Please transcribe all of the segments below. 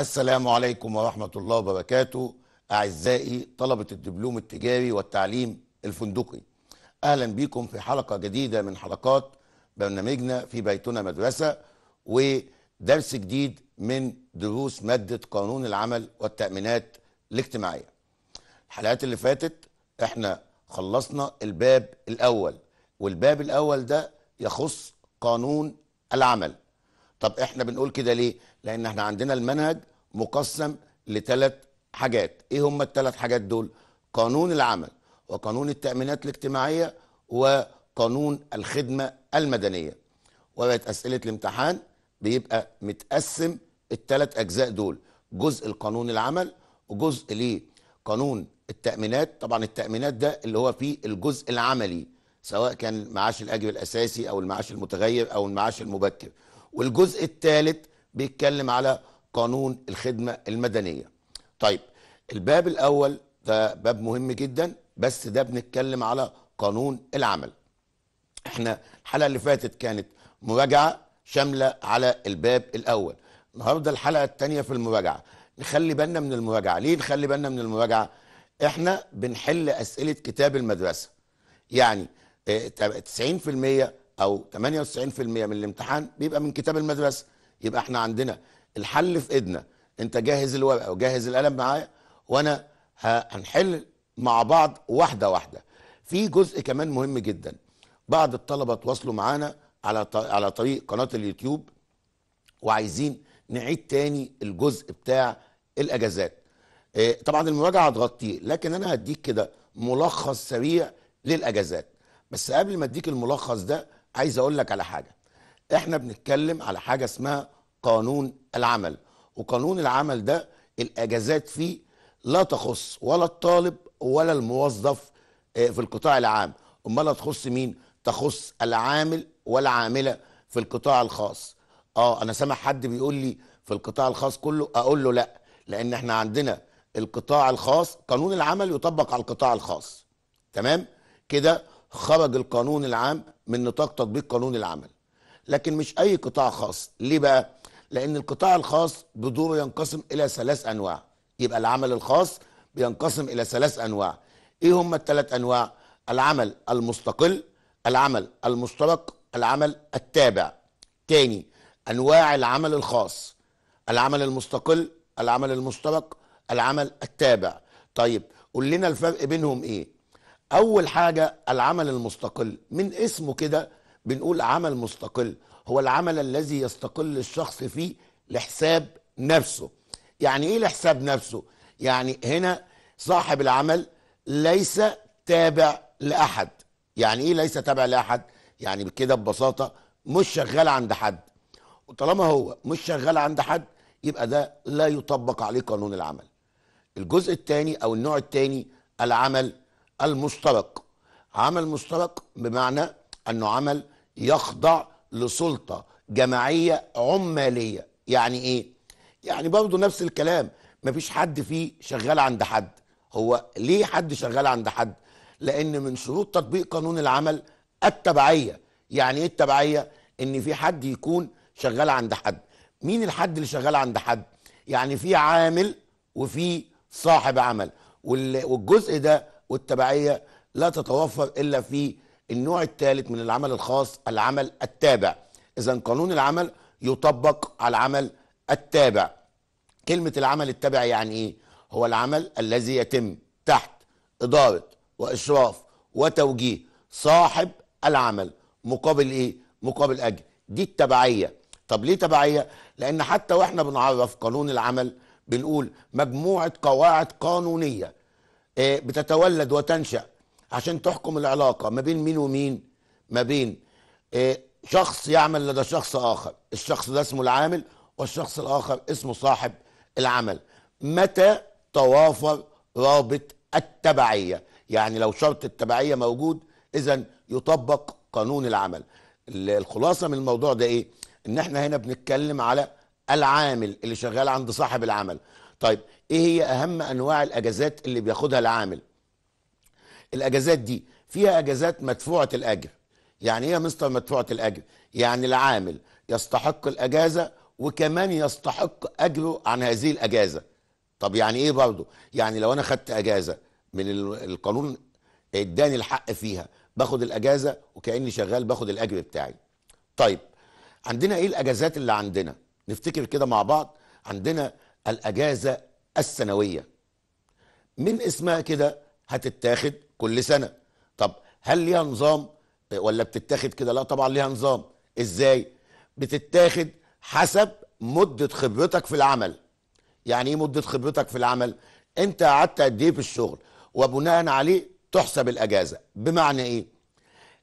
السلام عليكم ورحمة الله وبركاته أعزائي طلبة الدبلوم التجاري والتعليم الفندقي أهلا بكم في حلقة جديدة من حلقات برنامجنا في بيتنا مدرسة ودرس جديد من دروس مادة قانون العمل والتأمينات الاجتماعية الحلقات اللي فاتت احنا خلصنا الباب الأول والباب الأول ده يخص قانون العمل طب احنا بنقول كده ليه لان احنا عندنا المنهج مقسم لثلاث حاجات ايه هم الثلاث حاجات دول قانون العمل وقانون التامينات الاجتماعيه وقانون الخدمه المدنيه وبقت اسئله الامتحان بيبقى متقسم الثلاث اجزاء دول جزء القانون العمل وجزء ليه قانون التامينات طبعا التامينات ده اللي هو فيه الجزء العملي سواء كان معاش الاجر الاساسي او المعاش المتغير او المعاش المبكر والجزء الثالث بيتكلم على قانون الخدمة المدنية طيب الباب الأول ده باب مهم جدا بس ده بنتكلم على قانون العمل احنا الحلقة اللي فاتت كانت مراجعة شاملة على الباب الأول النهاردة الحلقة الثانية في المراجعة نخلي بالنا من المراجعة ليه نخلي بالنا من المراجعة احنا بنحل أسئلة كتاب المدرسة يعني 90% آه، او 98% من الامتحان بيبقى من كتاب المدرسه يبقى احنا عندنا الحل في ايدنا انت جاهز الورقه وجاهز القلم معايا وانا هنحل مع بعض واحده واحده في جزء كمان مهم جدا بعض الطلبه تواصلوا معانا على على طريق قناه اليوتيوب وعايزين نعيد تاني الجزء بتاع الاجازات آه، طبعا المراجعه هتغطيه لكن انا هديك كده ملخص سريع للاجازات بس قبل ما اديك الملخص ده عايز اقول لك على حاجه احنا بنتكلم على حاجه اسمها قانون العمل وقانون العمل ده الاجازات فيه لا تخص ولا الطالب ولا الموظف آه، في القطاع العام امال تخص مين تخص العامل والعامله في القطاع الخاص اه انا سامع حد بيقول لي في القطاع الخاص كله اقول له لا لان احنا عندنا القطاع الخاص قانون العمل يطبق على القطاع الخاص تمام كده خرج القانون العام من نطاق تطبيق قانون العمل لكن مش اي قطاع خاص ليه بقى لان القطاع الخاص بدوره ينقسم الى ثلاث انواع يبقى العمل الخاص بينقسم الى ثلاث انواع ايه هم الثلاث انواع العمل المستقل العمل المشترك العمل التابع تاني انواع العمل الخاص العمل المستقل العمل المشترك العمل التابع طيب قول لنا الفرق بينهم ايه اول حاجه العمل المستقل من اسمه كده بنقول عمل مستقل هو العمل الذي يستقل الشخص فيه لحساب نفسه يعني ايه لحساب نفسه يعني هنا صاحب العمل ليس تابع لاحد يعني ايه ليس تابع لاحد يعني كده ببساطه مش شغال عند حد وطالما هو مش شغال عند حد يبقى ده لا يطبق عليه قانون العمل الجزء الثاني او النوع الثاني العمل المسترق عمل مسترق بمعنى انه عمل يخضع لسلطه جماعيه عماليه يعني ايه يعني برضه نفس الكلام مفيش حد فيه شغال عند حد هو ليه حد شغال عند حد لان من شروط تطبيق قانون العمل التبعيه يعني ايه التبعيه ان في حد يكون شغال عند حد مين الحد اللي شغال عند حد يعني في عامل وفي صاحب عمل والجزء ده والتبعيه لا تتوفر الا في النوع الثالث من العمل الخاص العمل التابع اذا قانون العمل يطبق على العمل التابع كلمه العمل التابع يعني ايه هو العمل الذي يتم تحت اداره واشراف وتوجيه صاحب العمل مقابل ايه مقابل اجر دي التبعيه طب ليه تبعيه لان حتى واحنا بنعرف قانون العمل بنقول مجموعه قواعد قانونيه إيه، بتتولد وتنشا عشان تحكم العلاقه ما بين مين ومين ما بين إيه، شخص يعمل لدى شخص اخر الشخص ده اسمه العامل والشخص الاخر اسمه صاحب العمل متى توافر رابط التبعيه يعني لو شرط التبعيه موجود اذا يطبق قانون العمل الخلاصه من الموضوع ده ايه ان احنا هنا بنتكلم على العامل اللي شغال عند صاحب العمل طيب ايه هي اهم انواع الاجازات اللي بياخدها العامل الاجازات دي فيها اجازات مدفوعه الاجر يعني ايه مستر مدفوعه الاجر يعني العامل يستحق الاجازه وكمان يستحق اجره عن هذه الاجازه طب يعني ايه برضه يعني لو انا خدت اجازه من القانون اداني الحق فيها باخد الاجازه وكاني شغال باخد الاجر بتاعي طيب عندنا ايه الاجازات اللي عندنا نفتكر كده مع بعض عندنا الاجازه السنوية من اسمها كده هتتاخد كل سنة طب هل ليها نظام آه، ولا بتتاخد كده لا طبعا ليها نظام ازاي بتتاخد حسب مدة خبرتك في العمل يعني ايه مدة خبرتك في العمل انت قعدت قد ايه في الشغل وبناء عليه تحسب الاجازة بمعنى ايه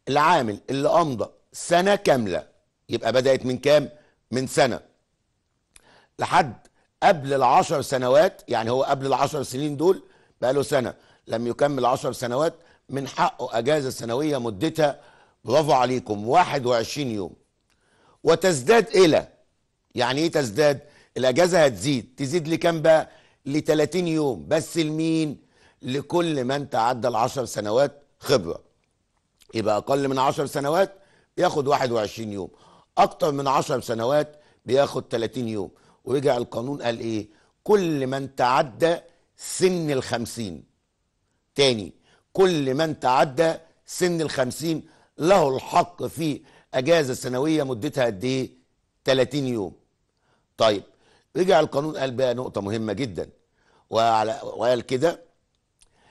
العامل اللي امضى سنة كاملة يبقى بدأت من كام من سنة لحد قبل العشر سنوات يعني هو قبل العشر سنين دول بقاله سنة لم يكمل عشر سنوات من حقه أجازة سنوية مدتها برافو عليكم 21 يوم وتزداد إلى يعني إيه تزداد؟ الأجازة هتزيد تزيد لكام بقى؟ ل 30 يوم بس لمين؟ لكل من تعدى ال 10 سنوات خبرة يبقى أقل من 10 سنوات بياخد 21 يوم أكتر من 10 سنوات بياخد 30 يوم ورجع القانون قال ايه كل من تعدى سن الخمسين تاني كل من تعدى سن الخمسين له الحق في اجازه سنويه مدتها قد ايه 30 يوم طيب رجع القانون قال بقى نقطه مهمه جدا وعلى وقال كده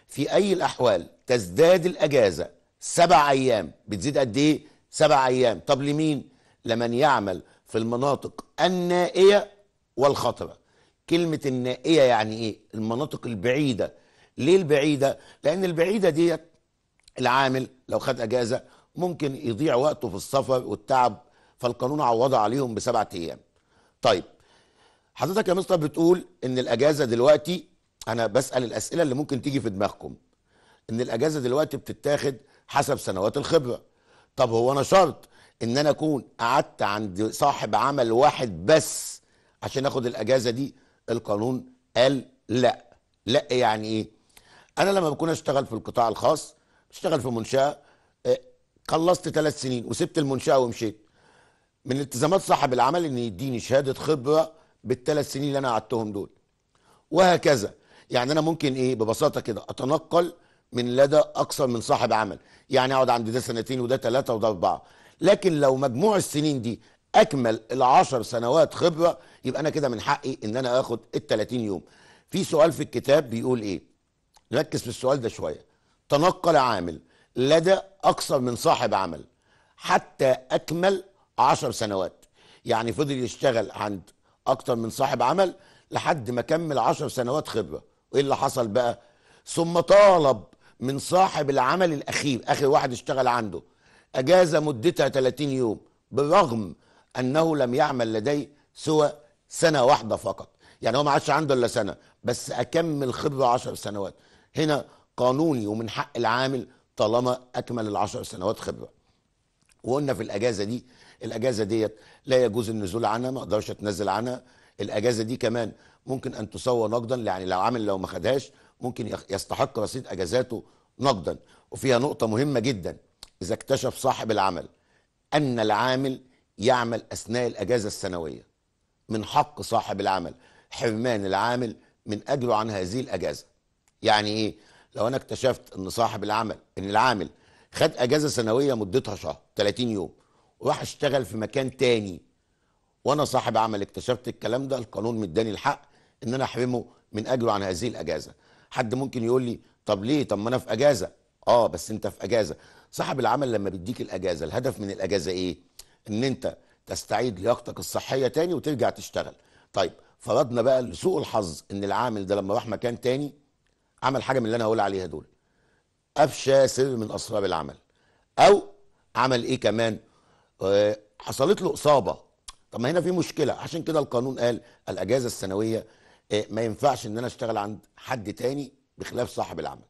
في اي الاحوال تزداد الاجازه سبع ايام بتزيد قد ايه سبع ايام طب لمين لمن يعمل في المناطق النائيه والخطره كلمة النائية يعني إيه المناطق البعيدة ليه البعيدة لأن البعيدة ديت العامل لو خد أجازة ممكن يضيع وقته في السفر والتعب فالقانون عوضها عليهم بسبعة أيام طيب حضرتك يا مستر بتقول ان الاجازه دلوقتي انا بسال الاسئله اللي ممكن تيجي في دماغكم ان الاجازه دلوقتي بتتاخد حسب سنوات الخبره طب هو انا شرط ان انا اكون قعدت عند صاحب عمل واحد بس عشان اخد الاجازه دي القانون قال لا لا يعني ايه انا لما بكون اشتغل في القطاع الخاص اشتغل في منشاه آه، خلصت ثلاث سنين وسبت المنشاه ومشيت من التزامات صاحب العمل ان يديني شهاده خبره بالثلاث سنين اللي انا قعدتهم دول وهكذا يعني انا ممكن ايه ببساطه كده اتنقل من لدى اكثر من صاحب عمل يعني اقعد عند ده سنتين وده ثلاثه وده اربعه لكن لو مجموع السنين دي اكمل العشر سنوات خبره يبقى انا كده من حقي ان انا اخد ال 30 يوم في سؤال في الكتاب بيقول ايه ركز في السؤال ده شويه تنقل عامل لدى اكثر من صاحب عمل حتى اكمل 10 سنوات يعني فضل يشتغل عند اكثر من صاحب عمل لحد ما كمل 10 سنوات خبره وايه اللي حصل بقى ثم طالب من صاحب العمل الاخير اخر واحد اشتغل عنده اجازه مدتها 30 يوم بالرغم انه لم يعمل لديه سوى سنه واحده فقط يعني هو ما عادش عنده الا سنه بس اكمل خبره 10 سنوات هنا قانوني ومن حق العامل طالما اكمل العشر سنوات خبره وقلنا في الاجازه دي الاجازه ديت لا يجوز النزول عنها ما اقدرش اتنزل عنها الاجازه دي كمان ممكن ان تسوى نقدا يعني لو عامل لو ما خدهاش ممكن يستحق رصيد اجازاته نقدا وفيها نقطه مهمه جدا اذا اكتشف صاحب العمل ان العامل يعمل أثناء الأجازة السنوية من حق صاحب العمل حرمان العامل من أجره عن هذه الأجازة يعني إيه؟ لو أنا اكتشفت أن صاحب العمل أن العامل خد أجازة سنوية مدتها شهر 30 يوم وراح اشتغل في مكان تاني وأنا صاحب عمل اكتشفت الكلام ده القانون مداني الحق أن أنا أحرمه من أجره عن هذه الأجازة حد ممكن يقول لي طب ليه طب ما أنا في أجازة آه بس أنت في أجازة صاحب العمل لما بيديك الأجازة الهدف من الأجازة إيه؟ ان انت تستعيد لياقتك الصحيه تاني وترجع تشتغل طيب فرضنا بقى لسوء الحظ ان العامل ده لما راح مكان تاني عمل حاجه من اللي انا هقول عليها دول افشى سر من اسرار العمل او عمل ايه كمان آه حصلت له اصابه طب ما هنا في مشكله عشان كده القانون قال الاجازه السنويه آه ما ينفعش ان انا اشتغل عند حد تاني بخلاف صاحب العمل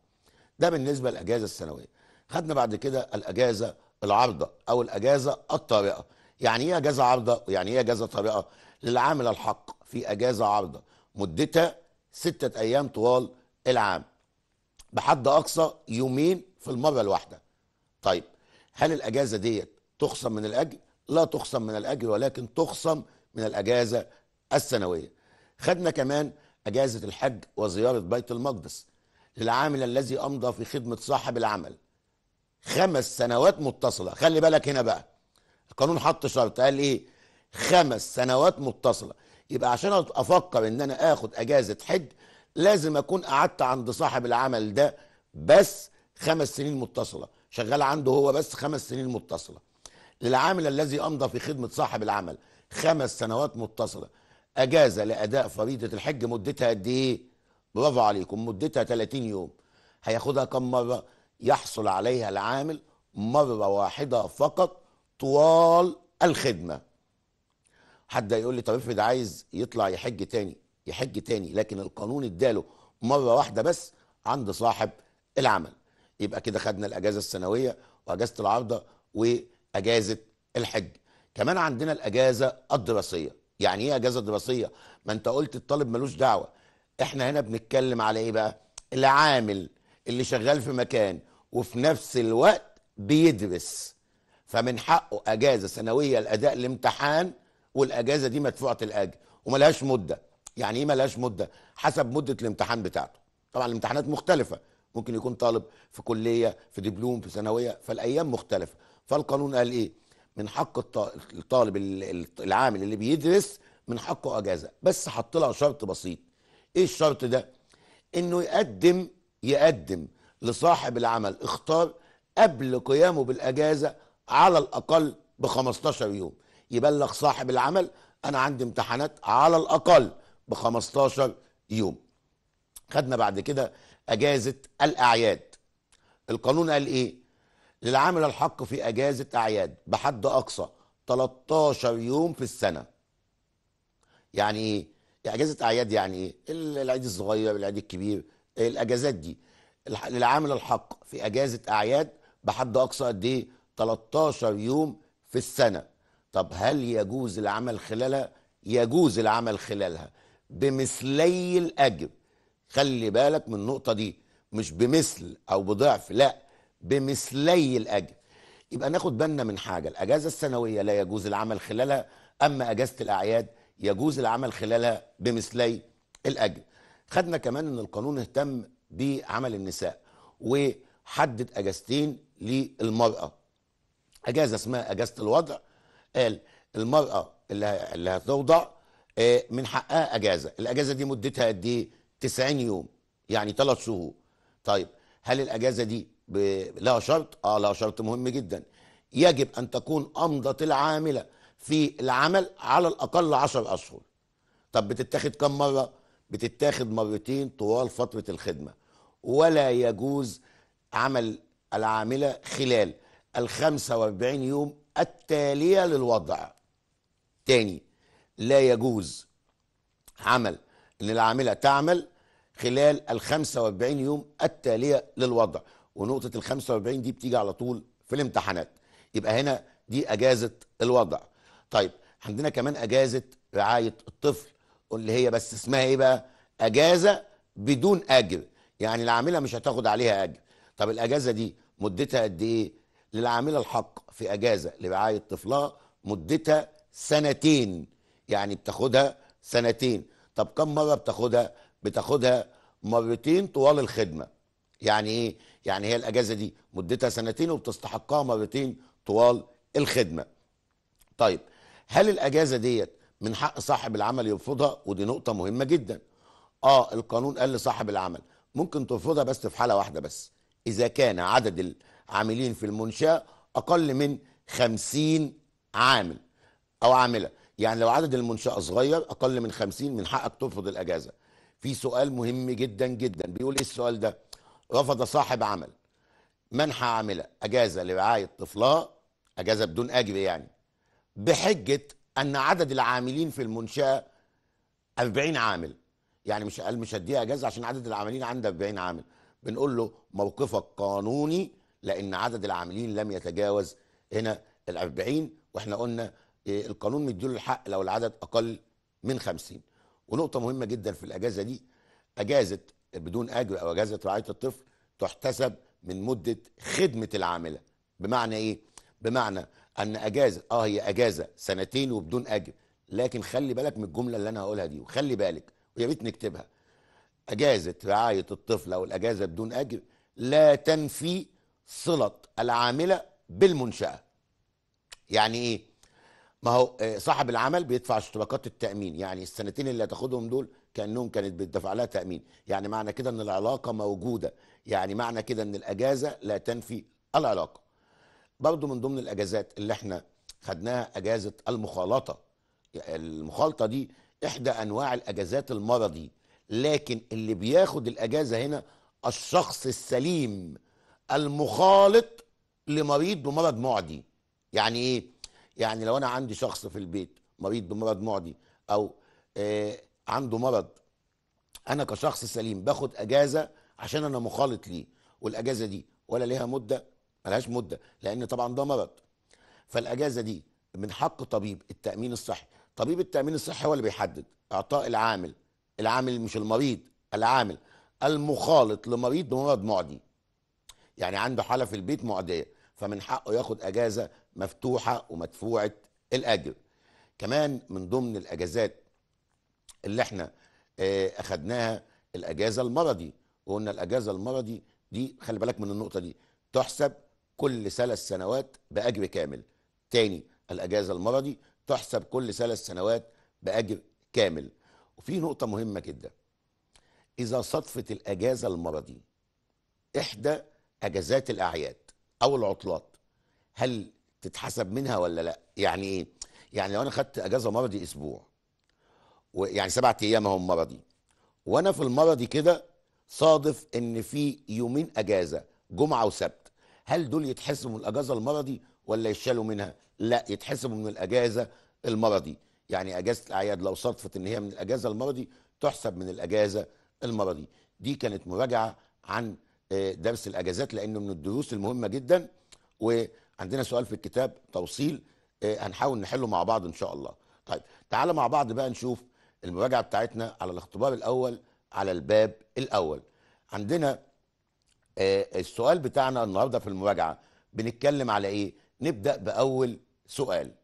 ده بالنسبه للاجازه السنويه خدنا بعد كده الاجازه العارضه او الاجازه الطارئه يعني ايه اجازه عارضه ويعني ايه اجازه طارئه للعامل الحق في اجازه عارضه مدتها ستة ايام طوال العام بحد اقصى يومين في المره الواحده طيب هل الاجازه ديت تخصم من الاجر لا تخصم من الاجر ولكن تخصم من الاجازه السنويه خدنا كمان اجازه الحج وزياره بيت المقدس للعامل الذي امضى في خدمه صاحب العمل خمس سنوات متصله خلي بالك هنا بقى القانون حط شرط قال ايه خمس سنوات متصله يبقى عشان افكر ان انا اخد اجازه حج لازم اكون قعدت عند صاحب العمل ده بس خمس سنين متصله شغال عنده هو بس خمس سنين متصله للعامل الذي امضى في خدمه صاحب العمل خمس سنوات متصله اجازه لاداء فريضه الحج مدتها قد ايه برافو عليكم مدتها 30 يوم هياخدها كم مره يحصل عليها العامل مرة واحدة فقط طوال الخدمة حد يقول لي طب افرض عايز يطلع يحج تاني يحج تاني لكن القانون اداله مرة واحدة بس عند صاحب العمل يبقى كده خدنا الأجازة السنوية وأجازة العرضة وأجازة الحج كمان عندنا الأجازة الدراسية يعني إيه أجازة دراسية؟ ما أنت قلت الطالب ملوش دعوة احنا هنا بنتكلم على إيه بقى؟ العامل اللي شغال في مكان وفي نفس الوقت بيدرس فمن حقه اجازه سنويه لاداء الامتحان والاجازه دي مدفوعه الاجر وملهاش مده يعني ايه ملهاش مده حسب مده الامتحان بتاعته طبعا الامتحانات مختلفه ممكن يكون طالب في كليه في دبلوم في ثانويه فالايام مختلفه فالقانون قال ايه من حق الطالب العامل اللي بيدرس من حقه اجازه بس حط لها شرط بسيط ايه الشرط ده انه يقدم يقدم لصاحب العمل اختار قبل قيامه بالاجازه على الاقل ب 15 يوم يبلغ صاحب العمل انا عندي امتحانات على الاقل ب 15 يوم خدنا بعد كده اجازه الاعياد القانون قال ايه للعامل الحق في اجازه اعياد بحد اقصى 13 يوم في السنه يعني ايه اجازه اعياد يعني ايه العيد الصغير العيد الكبير الاجازات دي للعامل الحق في اجازه اعياد بحد اقصى قد ايه 13 يوم في السنه طب هل يجوز العمل خلالها يجوز العمل خلالها بمثلي الاجر خلي بالك من النقطه دي مش بمثل او بضعف لا بمثلي الاجر يبقى ناخد بالنا من حاجه الاجازه السنويه لا يجوز العمل خلالها اما اجازه الاعياد يجوز العمل خلالها بمثلي الاجر خدنا كمان ان القانون اهتم بعمل النساء وحدد اجازتين للمراه اجازه اسمها اجازه الوضع قال المراه اللي اللي هتوضع آه، من حقها اجازه الاجازه دي مدتها قد ايه 90 يوم يعني ثلاث شهور طيب هل الاجازه دي لها شرط اه لها شرط مهم جدا يجب ان تكون امضت العامله في العمل على الاقل 10 اشهر طب بتتاخد كم مره بتتاخد مرتين طوال فترة الخدمة ولا يجوز عمل العاملة خلال ال 45 يوم التالية للوضع تاني لا يجوز عمل ان العاملة تعمل خلال ال 45 يوم التالية للوضع ونقطة ال 45 دي بتيجي على طول في الامتحانات يبقى هنا دي اجازة الوضع طيب عندنا كمان اجازة رعاية الطفل اللي هي بس اسمها ايه بقى اجازه بدون اجر يعني العامله مش هتاخد عليها اجر طب الاجازه دي مدتها قد ايه للعامله الحق في اجازه لرعايه طفلها مدتها سنتين يعني بتاخدها سنتين طب كم مره بتاخدها بتاخدها مرتين طوال الخدمه يعني ايه يعني هي الاجازه دي مدتها سنتين وبتستحقها مرتين طوال الخدمه طيب هل الاجازه ديت من حق صاحب العمل يرفضها ودي نقطه مهمه جدا اه القانون قال لصاحب العمل ممكن ترفضها بس في حاله واحده بس اذا كان عدد العاملين في المنشاه اقل من 50 عامل او عامله يعني لو عدد المنشاه صغير اقل من 50 من حقك ترفض الاجازه في سؤال مهم جدا جدا بيقول ايه السؤال ده رفض صاحب عمل منح عامله اجازه لرعايه طفلها اجازه بدون اجر يعني بحجه ان عدد العاملين في المنشاه 40 عامل يعني مش قال مش هديها اجازه عشان عدد العاملين عنده 40 عامل بنقول له موقفك قانوني لان عدد العاملين لم يتجاوز هنا ال 40 واحنا قلنا إيه، القانون مديله الحق لو العدد اقل من 50 ونقطه مهمه جدا في الاجازه دي اجازه بدون اجر او اجازه رعايه الطفل تحتسب من مده خدمه العامله بمعنى ايه بمعنى ان اجازه اه هي اجازه سنتين وبدون اجر لكن خلي بالك من الجمله اللي انا هقولها دي وخلي بالك ويا ريت نكتبها اجازه رعايه الطفل او الاجازه بدون اجر لا تنفي صله العامله بالمنشاه يعني ايه ما هو آه، صاحب العمل بيدفع اشتراكات التامين يعني السنتين اللي هتاخدهم دول كانهم كانت بتدفع لها تامين يعني معنى كده ان العلاقه موجوده يعني معنى كده ان الاجازه لا تنفي العلاقه برضو من ضمن الاجازات اللي احنا خدناها اجازه المخالطه المخالطه دي احدى انواع الاجازات المرضي لكن اللي بياخد الاجازه هنا الشخص السليم المخالط لمريض بمرض معدي يعني ايه يعني لو انا عندي شخص في البيت مريض بمرض معدي او آه عنده مرض انا كشخص سليم باخد اجازه عشان انا مخالط ليه والاجازه دي ولا ليها مده ملهاش مده لان طبعا ده مرض فالاجازه دي من حق طبيب التامين الصحي طبيب التامين الصحي هو اللي بيحدد اعطاء العامل العامل مش المريض العامل المخالط لمريض بمرض معدي يعني عنده حاله في البيت معديه فمن حقه ياخد اجازه مفتوحه ومدفوعه الاجر كمان من ضمن الاجازات اللي احنا آه، اخدناها الاجازه المرضي وقلنا الاجازه المرضي دي خلي بالك من النقطه دي تحسب كل ثلاث سنوات بأجر كامل تاني الأجازة المرضي تحسب كل ثلاث سنوات بأجر كامل وفي نقطة مهمة جدا إذا صدفت الأجازة المرضي إحدى أجازات الأعياد أو العطلات هل تتحسب منها ولا لا يعني إيه يعني لو أنا خدت أجازة مرضي أسبوع ويعني سبعة أيام هم مرضي وأنا في المرضي كده صادف إن في يومين أجازة جمعة وسبت هل دول يتحسبوا من الاجازه المرضي ولا يشالوا منها؟ لا يتحسبوا من الاجازه المرضي يعني اجازه الاعياد لو صدفت ان هي من الاجازه المرضي تحسب من الاجازه المرضي دي كانت مراجعه عن آه، درس الاجازات لانه من الدروس المهمه جدا وعندنا سؤال في الكتاب توصيل آه، هنحاول نحله مع بعض ان شاء الله طيب تعالى مع بعض بقى نشوف المراجعه بتاعتنا على الاختبار الاول على الباب الاول عندنا آه، السؤال بتاعنا النهارده في المراجعه بنتكلم على ايه؟ نبدا باول سؤال.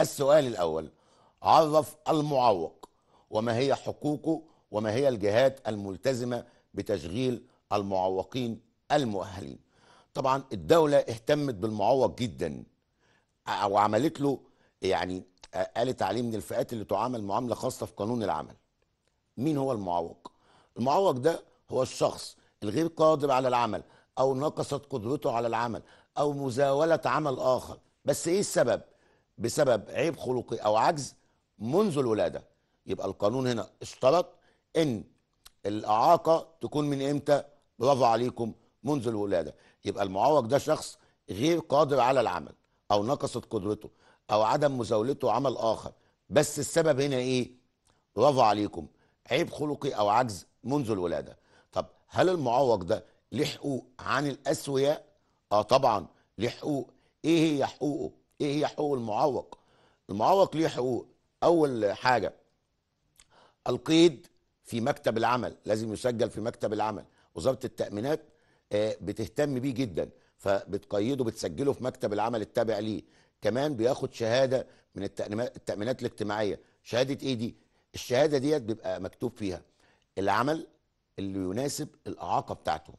السؤال الاول عرف المعوق وما هي حقوقه وما هي الجهات الملتزمه بتشغيل المعوقين المؤهلين. طبعا الدوله اهتمت بالمعوق جدا وعملت له يعني قالت آه، عليه من الفئات اللي تعامل معامله خاصه في قانون العمل. مين هو المعوق المعوق ده هو الشخص الغير قادر على العمل او نقصت قدرته على العمل او مزاوله عمل اخر بس ايه السبب بسبب عيب خلقي او عجز منذ الولاده يبقى القانون هنا اشترط ان الاعاقه تكون من امتى برافو عليكم منذ الولاده يبقى المعوق ده شخص غير قادر على العمل او نقصت قدرته او عدم مزاولته عمل اخر بس السبب هنا ايه برافو عليكم عيب خلقي او عجز منذ الولاده طب هل المعوق ده ليه حقوق عن الاسوياء اه طبعا ليه حقوق ايه هي حقوقه ايه هي حقوق المعوق المعوق ليه حقوق اول حاجه القيد في مكتب العمل لازم يسجل في مكتب العمل وزاره التامينات آه بتهتم بيه جدا فبتقيده بتسجله في مكتب العمل التابع ليه كمان بياخد شهاده من التامينات الاجتماعيه شهاده ايه دي الشهاده ديت بيبقى مكتوب فيها العمل اللي يناسب الاعاقه بتاعته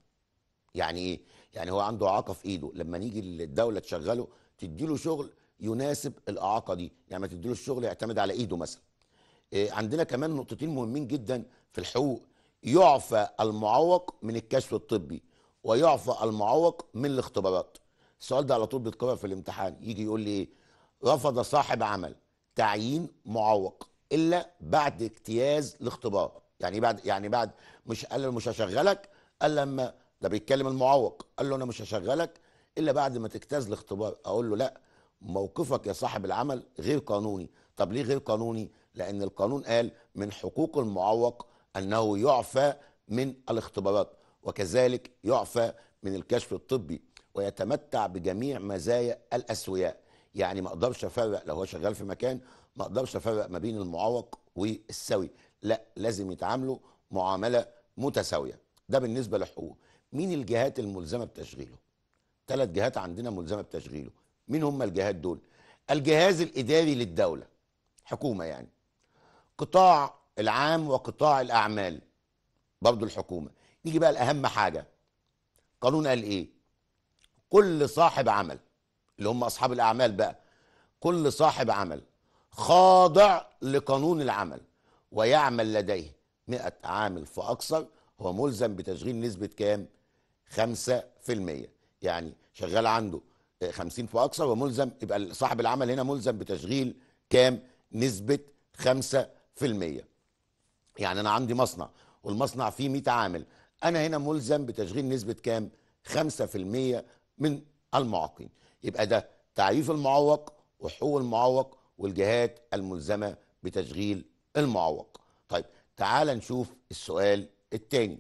يعني ايه يعني هو عنده اعاقه في ايده لما نيجي الدوله تشغله تديله شغل يناسب الاعاقه دي يعني ما تديلوش شغل يعتمد على ايده مثلا إيه عندنا كمان نقطتين مهمين جدا في الحقوق يعفى المعوق من الكشف الطبي ويعفى المعوق من الاختبارات السؤال ده على طول بيتكرر في الامتحان يجي يقول لي ايه رفض صاحب عمل تعيين معوق الا بعد اجتياز الاختبار يعني بعد يعني بعد مش قال له مش هشغلك قال لما ده بيتكلم المعوق قال له انا مش هشغلك الا بعد ما تجتاز الاختبار اقول له لا موقفك يا صاحب العمل غير قانوني طب ليه غير قانوني لان القانون قال من حقوق المعوق انه يعفى من الاختبارات وكذلك يعفى من الكشف الطبي ويتمتع بجميع مزايا الاسوياء يعني ما اقدرش افرق لو هو شغال في مكان ما اقدرش افرق ما بين المعوق والسوي لا لازم يتعاملوا معامله متساويه ده بالنسبه لحقوقه مين الجهات الملزمه بتشغيله ثلاث جهات عندنا ملزمه بتشغيله مين هم الجهات دول الجهاز الاداري للدوله حكومه يعني قطاع العام وقطاع الاعمال برضه الحكومه نيجي بقى لاهم حاجه قانون قال ايه كل صاحب عمل اللي هم اصحاب الاعمال بقى كل صاحب عمل خاضع لقانون العمل ويعمل لديه 100 عامل فأكثر هو ملزم بتشغيل نسبة كام؟ 5% يعني شغال عنده 50 فأكثر وملزم يبقى صاحب العمل هنا ملزم بتشغيل كام؟ نسبة 5% يعني أنا عندي مصنع والمصنع فيه 100 عامل أنا هنا ملزم بتشغيل نسبة كام؟ 5% من المعاقين يبقى ده تعريف المعوق وحقوق المعوق والجهات الملزمه بتشغيل المعوق طيب تعال نشوف السؤال الثاني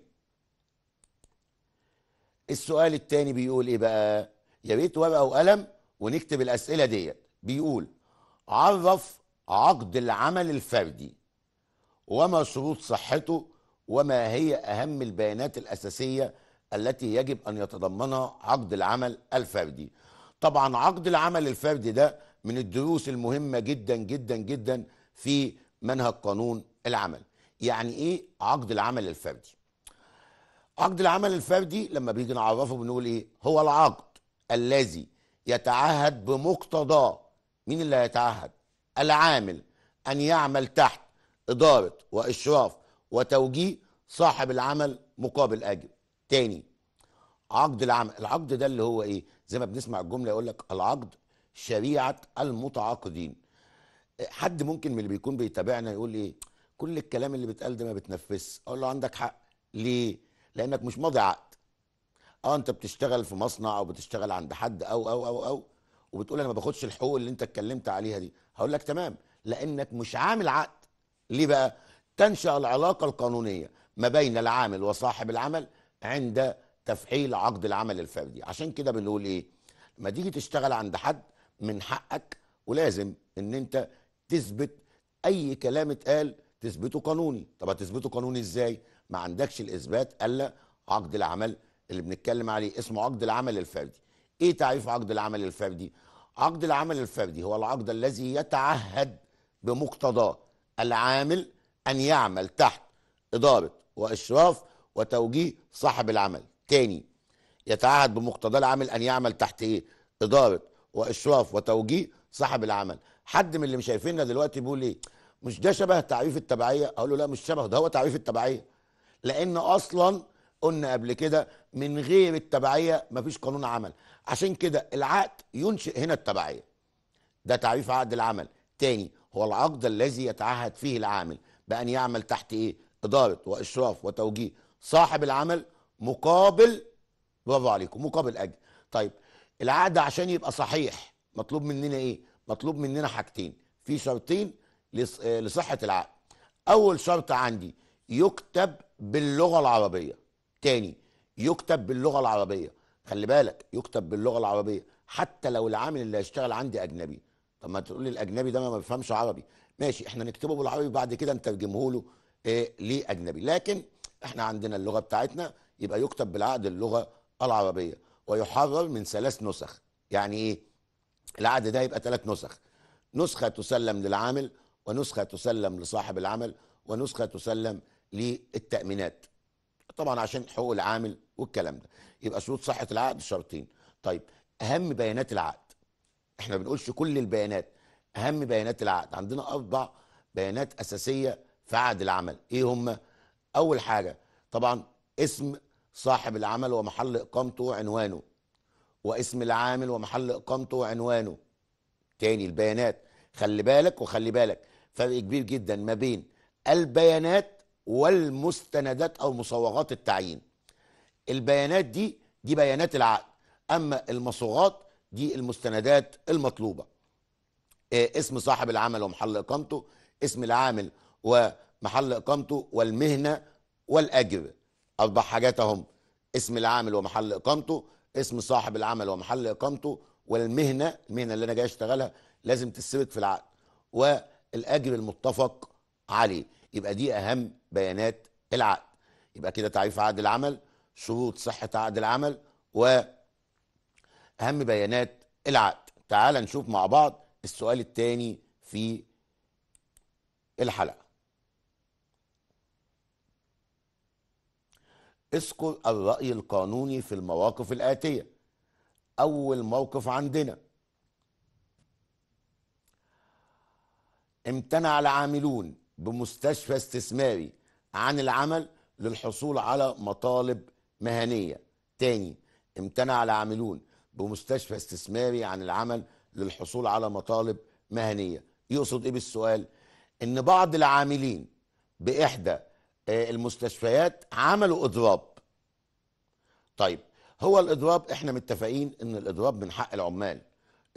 السؤال الثاني بيقول ايه بقى يا ريت ورقه وقلم ونكتب الاسئله ديت بيقول عرف عقد العمل الفردي وما شروط صحته وما هي اهم البيانات الاساسيه التي يجب ان يتضمنها عقد العمل الفردي طبعا عقد العمل الفردي ده من الدروس المهمه جدا جدا جدا في منهج قانون العمل يعني ايه عقد العمل الفردي عقد العمل الفردي لما بيجي نعرفه بنقول ايه هو العقد الذي يتعهد بمقتضاه مين اللي هيتعهد العامل ان يعمل تحت اداره واشراف وتوجيه صاحب العمل مقابل اجر تاني عقد العمل العقد ده اللي هو ايه زي ما بنسمع الجمله يقول لك العقد شريعه المتعاقدين حد ممكن من اللي بيكون بيتابعنا يقول ايه كل الكلام اللي بيتقال ده ما بتنفذش اقول له عندك حق ليه لانك مش ماضي عقد اه انت بتشتغل في مصنع او بتشتغل عند حد او او او او وبتقول انا ما باخدش الحقوق اللي انت اتكلمت عليها دي هقول لك تمام لانك مش عامل عقد ليه بقى تنشا العلاقه القانونيه ما بين العامل وصاحب العمل عند تفعيل عقد العمل الفردي عشان كده بنقول ايه لما تيجي تشتغل عند حد من حقك ولازم ان انت تثبت اي كلام اتقال تثبته قانوني طب هتثبته قانوني ازاي ما عندكش الاثبات الا عقد العمل اللي بنتكلم عليه اسمه عقد العمل الفردي ايه تعريف عقد العمل الفردي عقد العمل الفردي هو العقد الذي يتعهد بمقتضاه العامل ان يعمل تحت اداره واشراف وتوجيه صاحب العمل تاني يتعهد بمقتضاه العامل ان يعمل تحت ايه اداره واشراف وتوجيه صاحب العمل حد من اللي مش شايفيننا دلوقتي بيقول ايه مش ده شبه تعريف التبعيه اقول له لا مش شبه ده هو تعريف التبعيه لان اصلا قلنا قبل كده من غير التبعيه مفيش قانون عمل عشان كده العقد ينشئ هنا التبعيه ده تعريف عقد العمل تاني هو العقد الذي يتعهد فيه العامل بان يعمل تحت ايه اداره واشراف وتوجيه صاحب العمل مقابل برافو عليكم مقابل اجر طيب العقد عشان يبقى صحيح مطلوب مننا ايه مطلوب مننا حاجتين في شرطين آه، لصحه العقد اول شرط عندي يكتب باللغه العربيه تاني يكتب باللغه العربيه خلي بالك يكتب باللغه العربيه حتى لو العامل اللي هيشتغل عندي اجنبي طب ما تقول لي الاجنبي ده ما بيفهمش عربي ماشي احنا نكتبه بالعربي بعد كده نترجمه له إيه ليه اجنبي لكن احنا عندنا اللغه بتاعتنا يبقى يكتب بالعقد اللغه العربيه ويحرر من ثلاث نسخ يعني ايه العقد ده يبقى ثلاث نسخ نسخه تسلم للعامل ونسخه تسلم لصاحب العمل ونسخه تسلم للتامينات طبعا عشان حقوق العامل والكلام ده يبقى شروط صحه العقد شرطين طيب اهم بيانات العقد احنا ما بنقولش كل البيانات اهم بيانات العقد عندنا اربع بيانات اساسيه في عقد العمل ايه هم اول حاجه طبعا اسم صاحب العمل ومحل إقامته وعنوانه واسم العامل ومحل إقامته وعنوانه تاني البيانات خلي بالك وخلي بالك فرق كبير جدا ما بين البيانات والمستندات أو مصوغات التعيين البيانات دي دي بيانات العقد أما المصوغات دي المستندات المطلوبة إيه اسم صاحب العمل ومحل إقامته اسم العامل ومحل إقامته والمهنة والأجر أصبح حاجاتهم اسم العامل ومحل إقامته اسم صاحب العمل ومحل إقامته والمهنة المهنة اللي أنا جاي أشتغلها لازم تسبك في العقد والأجر المتفق عليه يبقى دي أهم بيانات العقد يبقى كده تعريف عقد العمل شروط صحة عقد العمل و أهم بيانات العقد تعال نشوف مع بعض السؤال الثاني في الحلقة اذكر الرأي القانوني في المواقف الآتية أول موقف عندنا امتنع العاملون بمستشفى استثماري عن العمل للحصول على مطالب مهنية تاني امتنع العاملون بمستشفى استثماري عن العمل للحصول على مطالب مهنية يقصد ايه بالسؤال ان بعض العاملين باحدى آه، المستشفيات عملوا اضراب طيب هو الاضراب احنا متفقين ان الاضراب من حق العمال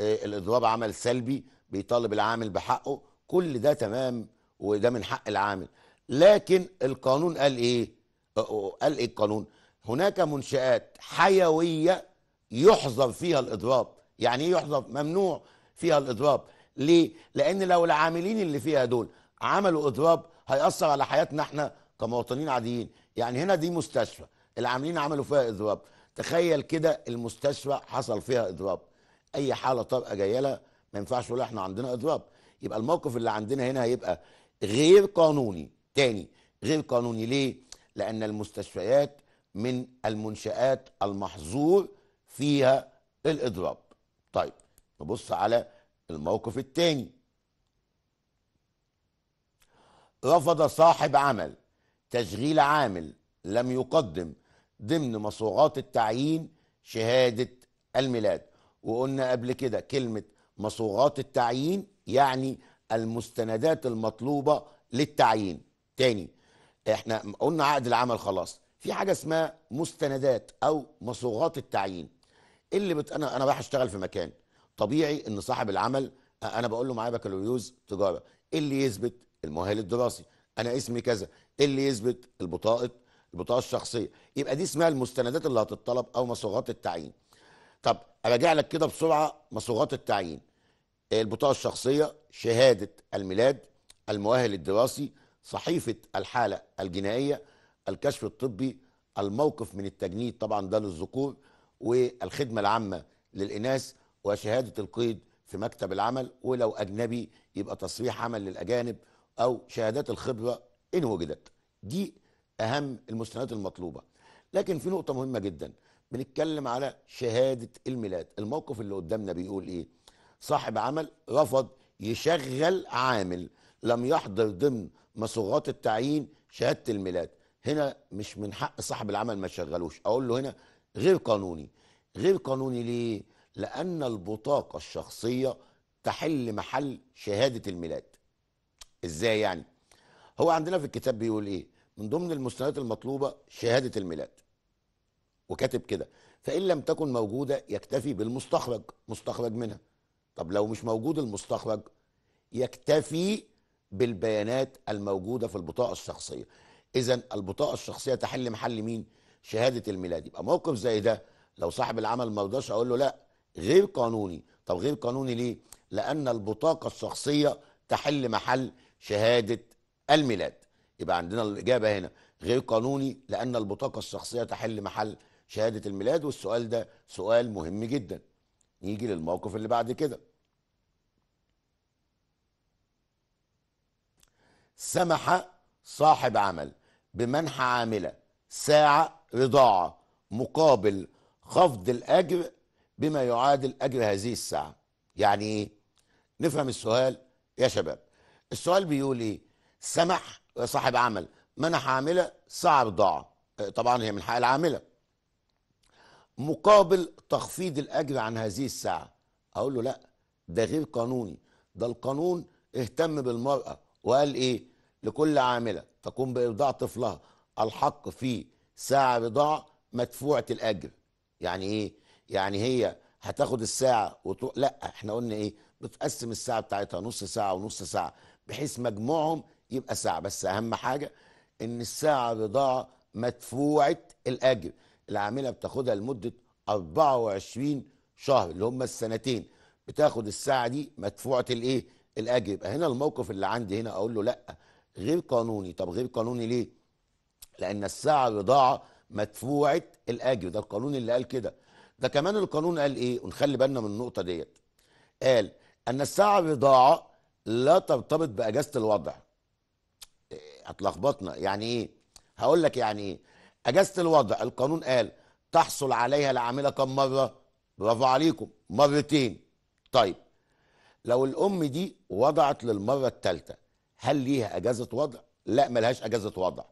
آه، الاضراب عمل سلبي بيطالب العامل بحقه كل ده تمام وده من حق العامل لكن القانون قال ايه قال ايه القانون هناك منشآت حيوية يحظر فيها الإضراب يعني ايه يحظر ممنوع فيها الإضراب ليه لأن لو العاملين اللي فيها دول عملوا إضراب هيأثر على حياتنا احنا كمواطنين عاديين يعني هنا دي مستشفى العاملين عملوا فيها اضراب تخيل كده المستشفى حصل فيها اضراب اي حاله طارئه جايه لها ما ينفعش ولا احنا عندنا اضراب يبقى الموقف اللي عندنا هنا هيبقى غير قانوني تاني غير قانوني ليه لان المستشفيات من المنشآت المحظور فيها الإضراب طيب نبص على الموقف الثاني رفض صاحب عمل تشغيل عامل لم يقدم ضمن مصوغات التعيين شهادة الميلاد وقلنا قبل كده كلمة مصوغات التعيين يعني المستندات المطلوبة للتعيين تاني احنا قلنا عقد العمل خلاص في حاجة اسمها مستندات او مصوغات التعيين إيه اللي بت... انا انا رايح اشتغل في مكان طبيعي ان صاحب العمل انا بقول له معايا بكالوريوس تجاره إيه اللي يثبت المؤهل الدراسي انا اسمي كذا إيه اللي يثبت البطاقه البطاقه الشخصيه يبقى دي اسمها المستندات اللي هتطلب او مصوغات التعيين طب اراجع لك كده بسرعه مصوغات التعيين البطاقه الشخصيه شهاده الميلاد المؤهل الدراسي صحيفه الحاله الجنائيه الكشف الطبي الموقف من التجنيد طبعا ده للذكور والخدمه العامه للاناث وشهاده القيد في مكتب العمل ولو اجنبي يبقى تصريح عمل للاجانب او شهادات الخبره ان وجدت دي اهم المستندات المطلوبه لكن في نقطه مهمه جدا بنتكلم على شهاده الميلاد الموقف اللي قدامنا بيقول ايه صاحب عمل رفض يشغل عامل لم يحضر ضمن مسوغات التعيين شهاده الميلاد هنا مش من حق صاحب العمل ما يشغلوش اقول له هنا غير قانوني غير قانوني ليه لان البطاقه الشخصيه تحل محل شهاده الميلاد ازاي يعني هو عندنا في الكتاب بيقول ايه من ضمن المستندات المطلوبه شهاده الميلاد وكاتب كده فان لم تكن موجوده يكتفي بالمستخرج مستخرج منها طب لو مش موجود المستخرج يكتفي بالبيانات الموجوده في البطاقه الشخصيه اذا البطاقه الشخصيه تحل محل مين شهاده الميلاد يبقى موقف زي ده لو صاحب العمل ما رضاش اقول له لا غير قانوني طب غير قانوني ليه لان البطاقه الشخصيه تحل محل شهاده الميلاد يبقى عندنا الاجابه هنا غير قانوني لان البطاقه الشخصيه تحل محل شهاده الميلاد والسؤال ده سؤال مهم جدا نيجي للموقف اللي بعد كده سمح صاحب عمل بمنح عامله ساعه رضاعه مقابل خفض الاجر بما يعادل اجر هذه الساعه يعني ايه نفهم السؤال يا شباب السؤال بيقول ايه سمح صاحب عمل منح عامله ساعه بضاعه آه، طبعا هي من حق العامله مقابل تخفيض الاجر عن هذه الساعه اقول له لا ده غير قانوني ده القانون اهتم بالمراه وقال ايه لكل عامله تقوم بارضاع طفلها الحق في ساعه بضاعه مدفوعه الاجر يعني ايه يعني هي هتاخد الساعه وتروح لا احنا قلنا ايه بتقسم الساعه بتاعتها نص ساعه ونص ساعه بحيث مجموعهم يبقى ساعه بس اهم حاجه ان الساعه بضاعه مدفوعه الاجر العامله بتاخدها لمده 24 شهر اللي هم السنتين بتاخد الساعه دي مدفوعه الايه الاجر يبقى هنا الموقف اللي عندي هنا اقول له لا غير قانوني طب غير قانوني ليه لان الساعه بضاعه مدفوعه الاجر ده القانون اللي قال كده ده كمان القانون قال ايه ونخلي بالنا من النقطه ديت قال ان الساعه بضاعه لا ترتبط باجازه الوضع إيه، هتلخبطنا يعني ايه هقول لك يعني ايه اجازه الوضع القانون قال تحصل عليها العامله كم مره برافو عليكم مرتين طيب لو الام دي وضعت للمره الثالثه هل ليها اجازه وضع لا ملهاش اجازه وضع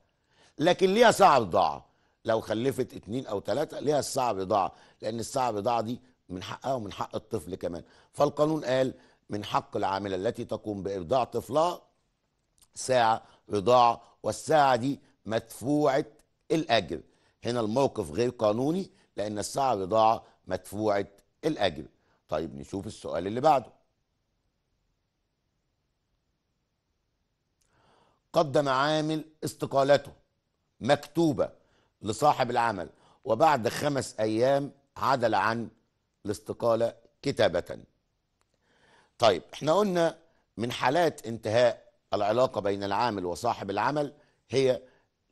لكن ليها ساعه رضاعه لو خلفت اتنين او ثلاثه ليها الساعه رضاعه لان الساعه رضاعه دي من حقها ومن حق الطفل كمان فالقانون قال من حق العاملة التي تقوم بإرضاع طفلها ساعة رضاعة والساعة دي مدفوعة الأجر هنا الموقف غير قانوني لأن الساعة رضاعة مدفوعة الأجر طيب نشوف السؤال اللي بعده قدم عامل استقالته مكتوبة لصاحب العمل وبعد خمس أيام عدل عن الاستقالة كتابة طيب احنا قلنا من حالات انتهاء العلاقة بين العامل وصاحب العمل هي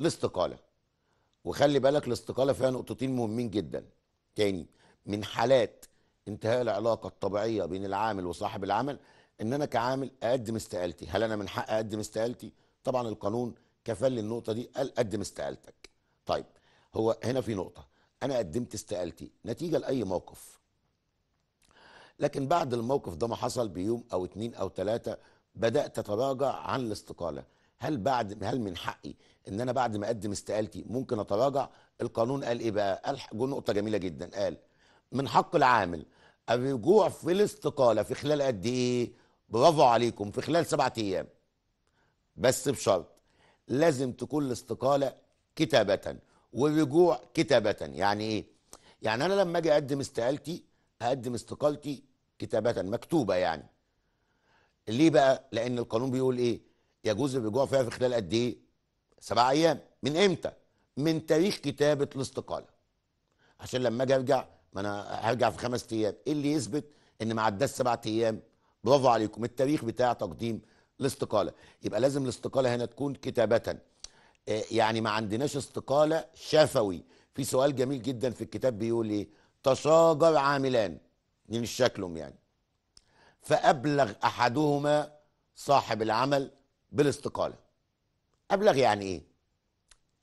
الاستقالة وخلي بالك الاستقالة فيها نقطتين مهمين جدا تاني من حالات انتهاء العلاقة الطبيعية بين العامل وصاحب العمل ان انا كعامل اقدم استقالتي هل انا من حق اقدم استقالتي طبعا القانون كفل النقطة دي قال قدم استقالتك طيب هو هنا في نقطة انا قدمت استقالتي نتيجة لأي موقف لكن بعد الموقف ده ما حصل بيوم او اتنين او تلاتة بدات اتراجع عن الاستقاله هل بعد هل من حقي ان انا بعد ما اقدم استقالتي ممكن اتراجع القانون قال ايه بقى قال جون نقطه جميله جدا قال من حق العامل الرجوع في الاستقاله في خلال قد ايه برافو عليكم في خلال سبعة ايام بس بشرط لازم تكون الاستقاله كتابه والرجوع كتابه يعني ايه يعني انا لما اجي اقدم استقالتي هقدم استقالتي كتابة مكتوبة يعني ليه بقى لأن القانون بيقول إيه يجوز الرجوع فيها في خلال قد إيه سبع أيام من إمتى من تاريخ كتابة الاستقالة عشان لما أجي أرجع ما أنا هرجع في خمس أيام إيه اللي يثبت إن ما عداش سبعة أيام برافو عليكم التاريخ بتاع تقديم الاستقالة يبقى لازم الاستقالة هنا تكون كتابة آه، يعني ما عندناش استقالة شفوي في سؤال جميل جدا في الكتاب بيقول ايه تشاجر عاملان دي مش شكلهم يعني فأبلغ أحدهما صاحب العمل بالاستقالة أبلغ يعني إيه؟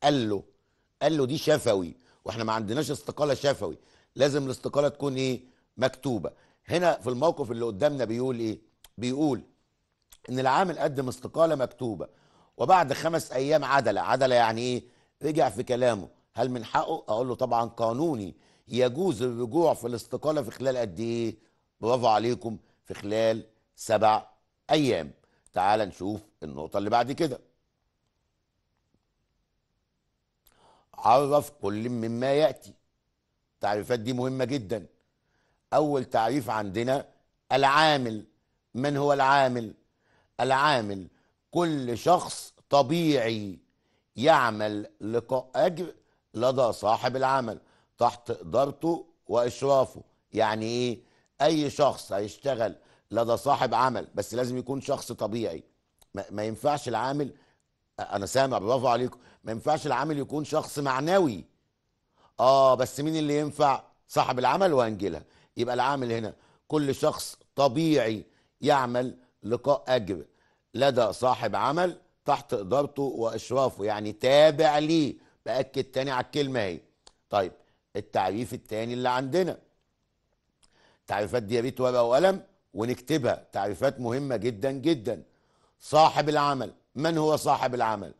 قال له قال له دي شفوي واحنا ما عندناش استقالة شفوي لازم الاستقالة تكون إيه؟ مكتوبة هنا في الموقف اللي قدامنا بيقول إيه؟ بيقول إن العامل قدم استقالة مكتوبة وبعد خمس أيام عدلة عدلة يعني إيه؟ رجع في كلامه هل من حقه؟ أقول له طبعا قانوني يجوز الرجوع في الاستقاله في خلال قد ايه؟ برافو عليكم في خلال سبع ايام. تعال نشوف النقطه اللي بعد كده. عرف كل مما ياتي. التعريفات دي مهمه جدا. اول تعريف عندنا العامل. من هو العامل؟ العامل كل شخص طبيعي يعمل لقاء اجر لدى صاحب العمل. تحت إدارته وإشرافه يعني إيه أي شخص هيشتغل لدى صاحب عمل بس لازم يكون شخص طبيعي ما, ما ينفعش العامل أنا سامع برافو عليكم ما ينفعش العامل يكون شخص معنوي آه بس مين اللي ينفع صاحب العمل وأنجلها يبقى العامل هنا كل شخص طبيعي يعمل لقاء أجر لدى صاحب عمل تحت إدارته وإشرافه يعني تابع ليه بأكد تاني على الكلمة اهي طيب التعريف التاني اللي عندنا تعريفات دي يا ريت ورقه وقلم ونكتبها تعريفات مهمه جدا جدا صاحب العمل من هو صاحب العمل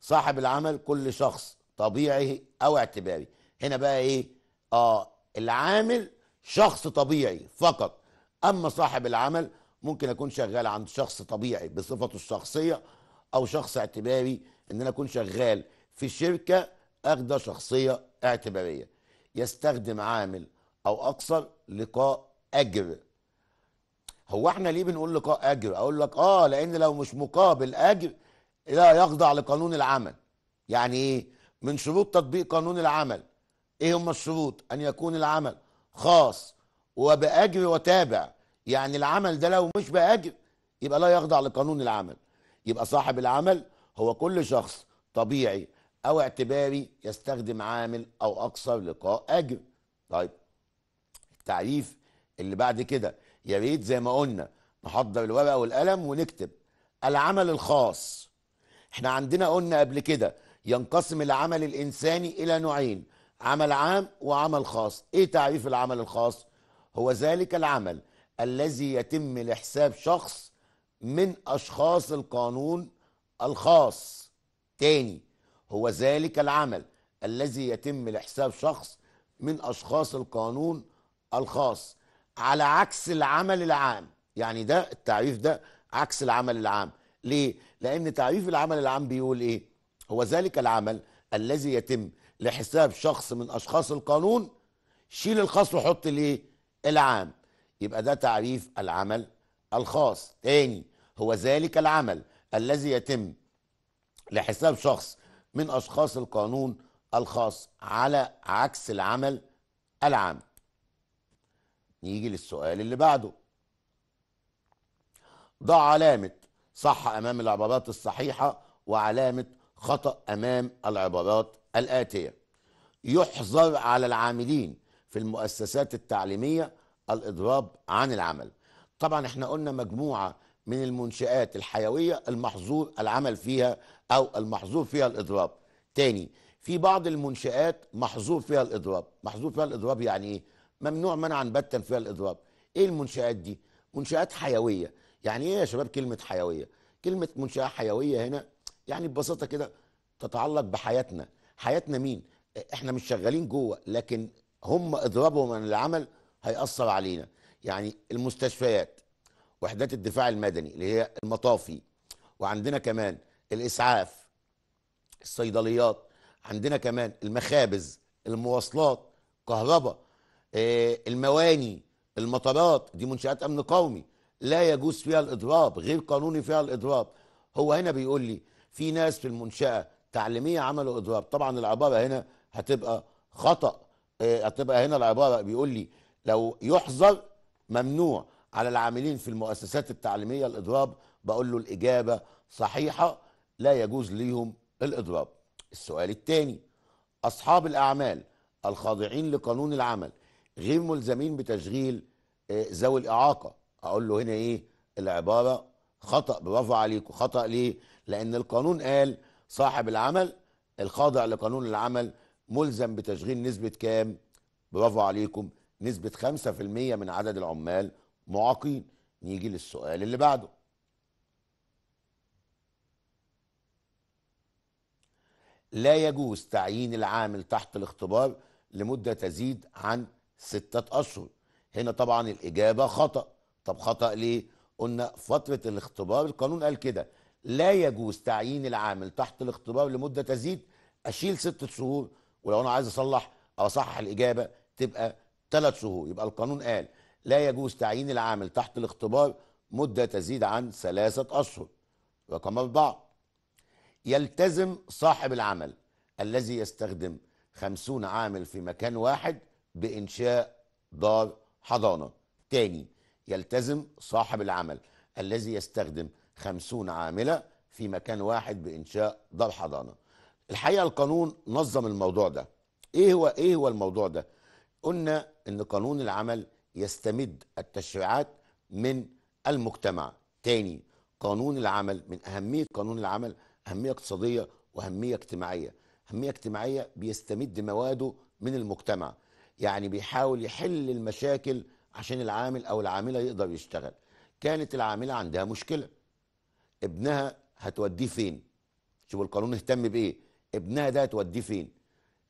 صاحب العمل كل شخص طبيعي او اعتباري هنا بقى ايه اه العامل شخص طبيعي فقط اما صاحب العمل ممكن اكون شغال عند شخص طبيعي بصفته الشخصيه او شخص اعتباري ان انا اكون شغال في شركه اخده شخصيه اعتباريه يستخدم عامل او اقصر لقاء اجر هو احنا ليه بنقول لقاء اجر اقول لك اه لان لو مش مقابل اجر لا يخضع لقانون العمل يعني ايه من شروط تطبيق قانون العمل ايه هم الشروط ان يكون العمل خاص وباجر وتابع يعني العمل ده لو مش باجر يبقى لا يخضع لقانون العمل يبقى صاحب العمل هو كل شخص طبيعي أو اعتباري يستخدم عامل أو أكثر لقاء أجر طيب التعريف اللي بعد كده يا ريت زي ما قلنا نحضر الورقة والقلم ونكتب العمل الخاص احنا عندنا قلنا قبل كده ينقسم العمل الإنساني إلى نوعين عمل عام وعمل خاص ايه تعريف العمل الخاص هو ذلك العمل الذي يتم لحساب شخص من أشخاص القانون الخاص تاني هو ذلك العمل الذي يتم لحساب شخص من أشخاص القانون الخاص على عكس العمل العام يعني ده التعريف ده عكس العمل العام ليه؟ لأن تعريف العمل العام بيقول إيه؟ هو ذلك العمل الذي يتم لحساب شخص من أشخاص القانون شيل الخاص وحط الإيه؟ العام يبقى ده تعريف العمل الخاص تاني هو ذلك العمل الذي يتم لحساب شخص من أشخاص القانون الخاص على عكس العمل العام نيجي للسؤال اللي بعده ضع علامة صح أمام العبارات الصحيحة وعلامة خطأ أمام العبارات الآتية يحظر على العاملين في المؤسسات التعليمية الإضراب عن العمل طبعا احنا قلنا مجموعة من المنشآت الحيوية المحظور العمل فيها أو المحظور فيها الإضراب تاني في بعض المنشآت محظور فيها الإضراب محظور فيها الإضراب يعني إيه؟ ممنوع منعا باتا فيها الإضراب إيه المنشآت دي؟ منشآت حيوية يعني إيه يا شباب كلمة حيوية؟ كلمة منشأة حيوية هنا يعني ببساطة كده تتعلق بحياتنا حياتنا مين؟ إحنا مش شغالين جوه لكن هم إضرابهم عن العمل هيأثر علينا يعني المستشفيات وحدات الدفاع المدني اللي هي المطافي وعندنا كمان الاسعاف الصيدليات عندنا كمان المخابز المواصلات كهرباء آه، المواني المطارات دي منشات امن قومي لا يجوز فيها الاضراب غير قانوني فيها الاضراب هو هنا بيقول لي في ناس في المنشاه تعليميه عملوا اضراب طبعا العباره هنا هتبقى خطا آه، هتبقى هنا العباره بيقول لي لو يحظر ممنوع على العاملين في المؤسسات التعليمية الإضراب بقول له الإجابة صحيحة لا يجوز ليهم الإضراب السؤال الثاني أصحاب الأعمال الخاضعين لقانون العمل غير ملزمين بتشغيل آه، ذوي الإعاقة أقول له هنا إيه العبارة خطأ برافو عليكم خطأ ليه لأن القانون قال صاحب العمل الخاضع لقانون العمل ملزم بتشغيل نسبة كام برافو عليكم نسبة 5% من عدد العمال معاقين نيجي للسؤال اللي بعده لا يجوز تعيين العامل تحت الاختبار لمدة تزيد عن ستة أشهر هنا طبعا الإجابة خطأ طب خطأ ليه؟ قلنا فترة الاختبار القانون قال كده لا يجوز تعيين العامل تحت الاختبار لمدة تزيد أشيل ستة شهور ولو أنا عايز أصلح أو أصحح الإجابة تبقى ثلاث شهور يبقى القانون قال لا يجوز تعيين العامل تحت الاختبار مدة تزيد عن ثلاثة أشهر رقم أربعة يلتزم صاحب العمل الذي يستخدم خمسون عامل في مكان واحد بإنشاء دار حضانة تاني يلتزم صاحب العمل الذي يستخدم خمسون عاملة في مكان واحد بإنشاء دار حضانة الحقيقة القانون نظم الموضوع ده ايه هو ايه هو الموضوع ده قلنا ان قانون العمل يستمد التشريعات من المجتمع تاني قانون العمل من أهمية قانون العمل أهمية اقتصادية وأهمية اجتماعية أهمية اجتماعية بيستمد مواده من المجتمع يعني بيحاول يحل المشاكل عشان العامل أو العاملة يقدر يشتغل كانت العاملة عندها مشكلة ابنها هتوديه فين شوفوا القانون اهتم بإيه ابنها ده هتوديه فين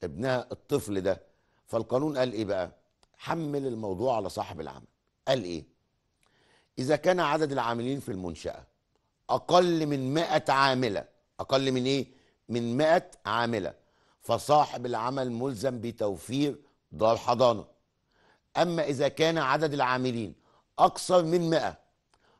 ابنها الطفل ده فالقانون قال إيه بقى حمل الموضوع على صاحب العمل قال ايه اذا كان عدد العاملين في المنشاه اقل من 100 عامله اقل من ايه من 100 عامله فصاحب العمل ملزم بتوفير دار حضانه اما اذا كان عدد العاملين اكثر من 100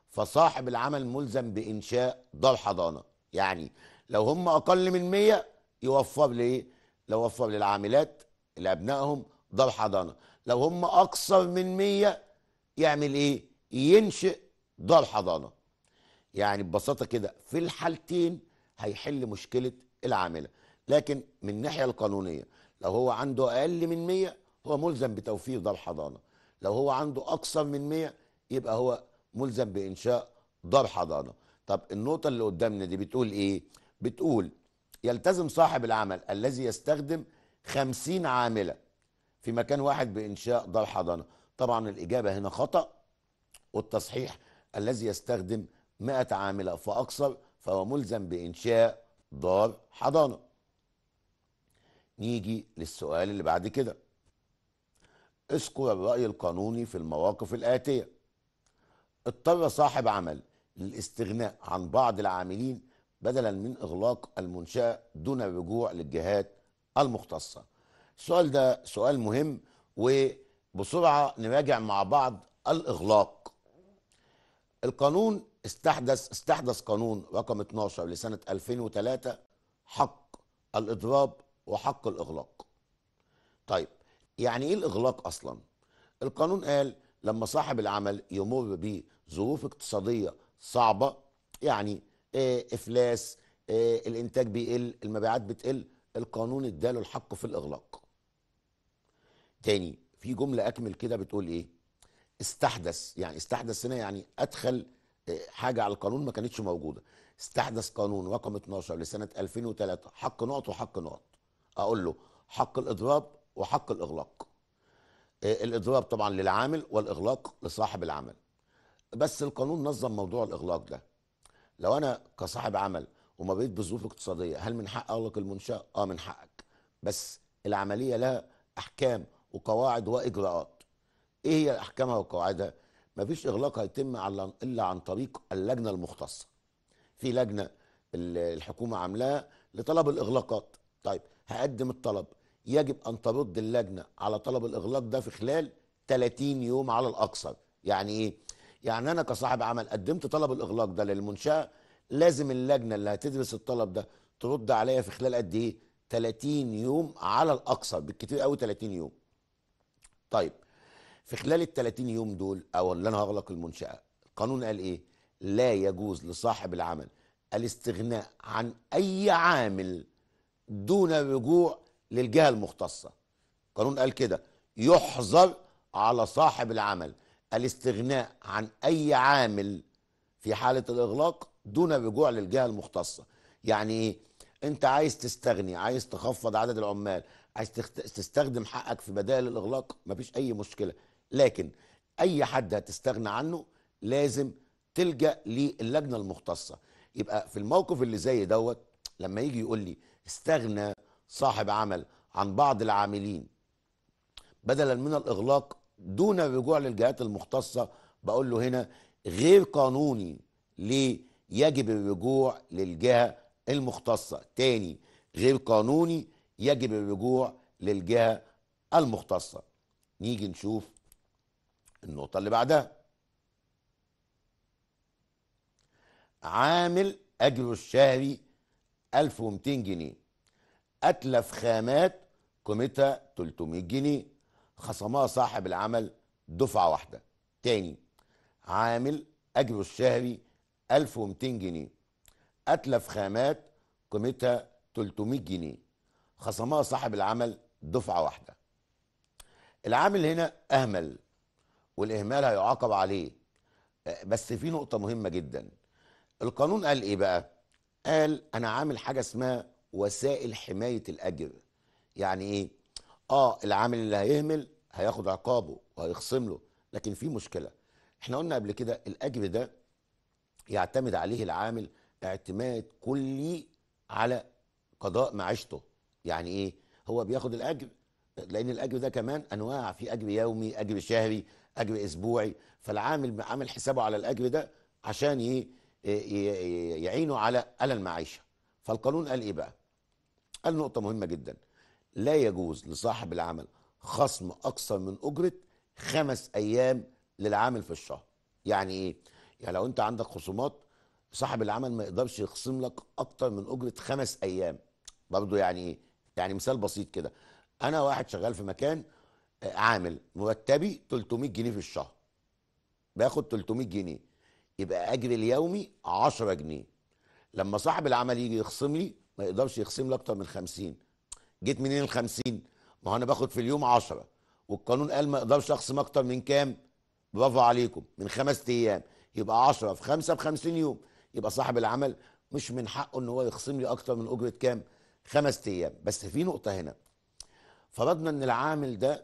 فصاحب العمل ملزم بانشاء دار حضانه يعني لو هم اقل من 100 يوفر لايه لو وفر للعاملات لابنائهم دار حضانه لو هم اكثر من 100 يعمل ايه ينشئ دار حضانه يعني ببساطه كده في الحالتين هيحل مشكله العامله لكن من الناحيه القانونيه لو هو عنده اقل من 100 هو ملزم بتوفير دار حضانه لو هو عنده اكثر من 100 يبقى هو ملزم بانشاء دار حضانه طب النقطه اللي قدامنا دي بتقول ايه بتقول يلتزم صاحب العمل الذي يستخدم خمسين عاملة في مكان واحد بإنشاء دار حضانة طبعا الإجابة هنا خطأ والتصحيح الذي يستخدم 100 عاملة فأكثر فهو ملزم بإنشاء دار حضانة نيجي للسؤال اللي بعد كده اذكر الرأي القانوني في المواقف الآتية اضطر صاحب عمل للاستغناء عن بعض العاملين بدلا من إغلاق المنشأة دون الرجوع للجهات المختصة السؤال ده سؤال مهم وبسرعة نراجع مع بعض الإغلاق القانون استحدث استحدث قانون رقم 12 لسنة 2003 حق الإضراب وحق الإغلاق طيب يعني إيه الإغلاق أصلا القانون قال لما صاحب العمل يمر بظروف اقتصادية صعبة يعني إيه إفلاس إيه الإنتاج بيقل المبيعات بتقل القانون اداله الحق في الإغلاق تاني في جمله اكمل كده بتقول ايه استحدث يعني استحدث هنا يعني ادخل آه، حاجه على القانون ما كانتش موجوده استحدث قانون رقم 12 لسنه 2003 حق نقط وحق نقط اقول له حق الاضراب وحق الاغلاق آه، الاضراب طبعا للعامل والاغلاق لصاحب العمل بس القانون نظم موضوع الاغلاق ده لو انا كصاحب عمل ومريت بظروف اقتصاديه هل من حق اغلق المنشاه اه من حقك بس العمليه لها احكام وقواعد واجراءات ايه هي احكامها وقواعدها مفيش اغلاق هيتم الا عن طريق اللجنه المختصه في لجنه الحكومه عاملاها لطلب الاغلاقات طيب هقدم الطلب يجب ان ترد اللجنه على طلب الاغلاق ده في خلال 30 يوم على الاكثر يعني ايه يعني انا كصاحب عمل قدمت طلب الاغلاق ده للمنشاه لازم اللجنه اللي هتدرس الطلب ده ترد عليا في خلال قد ايه 30 يوم على الاكثر بالكتير قوي 30 يوم طيب في خلال ال 30 يوم دول او اللي انا هغلق المنشاه القانون قال ايه لا يجوز لصاحب العمل الاستغناء عن اي عامل دون رجوع للجهه المختصه القانون قال كده يحظر على صاحب العمل الاستغناء عن اي عامل في حاله الاغلاق دون الرجوع للجهه المختصه يعني ايه انت عايز تستغني عايز تخفض عدد العمال عايز تستخدم حقك في بدائل الاغلاق مفيش اي مشكله لكن اي حد هتستغنى عنه لازم تلجا للجنه المختصه يبقى في الموقف اللي زي دوت لما يجي يقول لي استغنى صاحب عمل عن بعض العاملين بدلا من الاغلاق دون الرجوع للجهات المختصه بقول له هنا غير قانوني ليه يجب الرجوع للجهه المختصه تاني غير قانوني يجب الرجوع للجهه المختصه نيجي نشوف النقطه اللي بعدها عامل اجره الشهري 1200 جنيه اتلف خامات قيمتها 300 جنيه خصمها صاحب العمل دفعه واحده تاني عامل اجره الشهري 1200 جنيه اتلف خامات قيمتها 300 جنيه خصمها صاحب العمل دفعه واحده العامل هنا اهمل والاهمال هيعاقب عليه أه، بس في نقطه مهمه جدا القانون قال ايه بقى قال انا عامل حاجه اسمها وسائل حمايه الاجر يعني ايه اه العامل اللي هيهمل هياخد عقابه وهيخصم له لكن في مشكله احنا قلنا قبل كده الاجر ده يعتمد عليه العامل اعتماد كلي على قضاء معيشته يعني ايه هو بياخد الاجر لان الاجر ده كمان انواع في اجر يومي اجر شهري اجر اسبوعي فالعامل عامل حسابه على الاجر ده عشان ايه يعينه على على المعيشه فالقانون قال ايه بقى قال نقطه مهمه جدا لا يجوز لصاحب العمل خصم اكثر من اجره خمس ايام للعامل في الشهر يعني ايه يعني لو انت عندك خصومات صاحب العمل ما يقدرش يخصم لك اكتر من اجره خمس ايام برضه يعني ايه يعني مثال بسيط كده انا واحد شغال في مكان آه، عامل مرتبي 300 جنيه في الشهر باخد 300 جنيه يبقى اجري اليومي 10 جنيه لما صاحب العمل يجي يخصم لي ما يقدرش يخصم لي اكتر من 50 جيت منين ال 50 ما هو انا باخد في اليوم 10 والقانون قال ما اقدرش اخصم اكتر من كام برافو عليكم من خمس ايام يبقى 10 في 5 ب 50 يوم يبقى صاحب العمل مش من حقه ان هو يخصم لي اكتر من اجره كام خمس ايام بس في نقطه هنا فرضنا ان العامل ده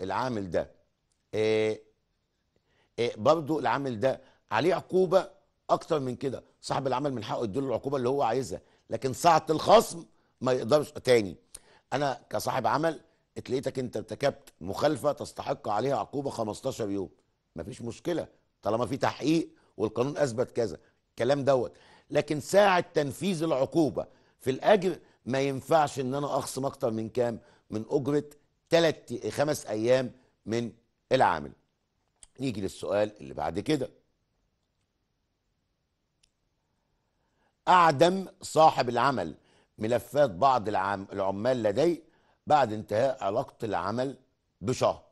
العامل ده إيه إيه برضه العامل ده عليه عقوبه اكتر من كده صاحب العمل من حقه يديله العقوبه اللي هو عايزها لكن ساعه الخصم ما يقدرش تاني انا كصاحب عمل اتلقيتك انت ارتكبت مخالفه تستحق عليها عقوبه 15 يوم مفيش مشكله طالما في تحقيق والقانون اثبت كذا الكلام دوت لكن ساعه تنفيذ العقوبه في الاجر ما ينفعش ان انا اخصم اكتر من كام من اجره ثلاث خمس ايام من العامل نيجي للسؤال اللي بعد كده اعدم صاحب العمل ملفات بعض العم... العمال لديه بعد انتهاء علاقه العمل بشهر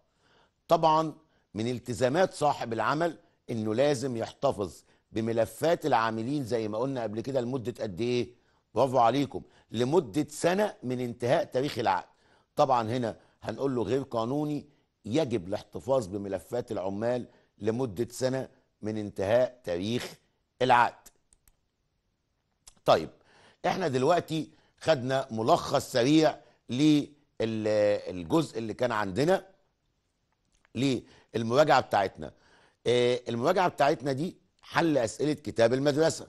طبعا من التزامات صاحب العمل انه لازم يحتفظ بملفات العاملين زي ما قلنا قبل كده لمده قد ايه برافو عليكم لمدة سنة من انتهاء تاريخ العقد طبعا هنا هنقول له غير قانوني يجب الاحتفاظ بملفات العمال لمدة سنة من انتهاء تاريخ العقد طيب احنا دلوقتي خدنا ملخص سريع للجزء اللي كان عندنا للمراجعة بتاعتنا آه، المراجعة بتاعتنا دي حل أسئلة كتاب المدرسة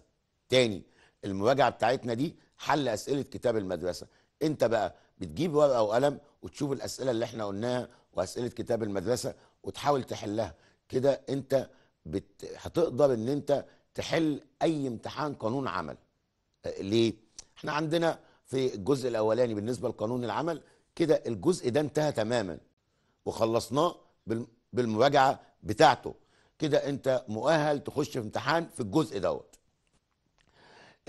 تاني المراجعة بتاعتنا دي حل اسئله كتاب المدرسه انت بقى بتجيب ورقه وقلم وتشوف الاسئله اللي احنا قلناها واسئله كتاب المدرسه وتحاول تحلها كده انت بت... هتقدر ان انت تحل اي امتحان قانون عمل أه، ليه احنا عندنا في الجزء الاولاني بالنسبه لقانون العمل كده الجزء ده انتهى تماما وخلصناه بالمراجعه بتاعته كده انت مؤهل تخش في امتحان في الجزء دوت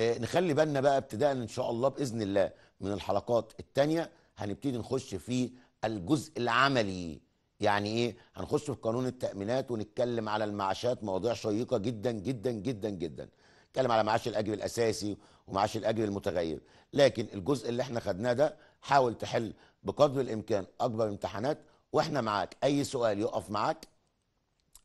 آه، نخلي بالنا بقى ابتداء ان شاء الله باذن الله من الحلقات الثانيه هنبتدي نخش في الجزء العملي يعني ايه هنخش في قانون التامينات ونتكلم على المعاشات مواضيع شيقه جدا جدا جدا جدا نتكلم على معاش الاجر الاساسي ومعاش الاجر المتغير لكن الجزء اللي احنا خدناه ده حاول تحل بقدر الامكان اكبر امتحانات واحنا معاك اي سؤال يقف معاك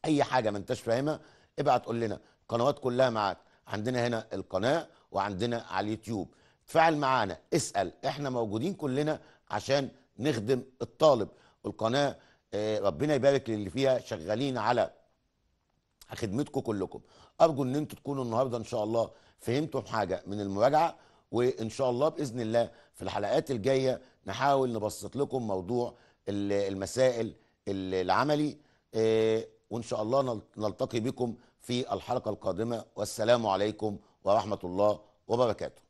اي حاجه ما انتش فاهمها ابعت قول لنا القنوات كلها معاك عندنا هنا القناه وعندنا على اليوتيوب تفاعل معانا اسأل احنا موجودين كلنا عشان نخدم الطالب القناة آه، ربنا يبارك للي فيها شغالين على خدمتكم كلكم ارجو ان انتم تكونوا النهارده ان شاء الله فهمتوا حاجه من المراجعه وان شاء الله باذن الله في الحلقات الجايه نحاول نبسط لكم موضوع المسائل العملي آه، وان شاء الله نلتقي بكم في الحلقه القادمه والسلام عليكم ورحمه الله وبركاته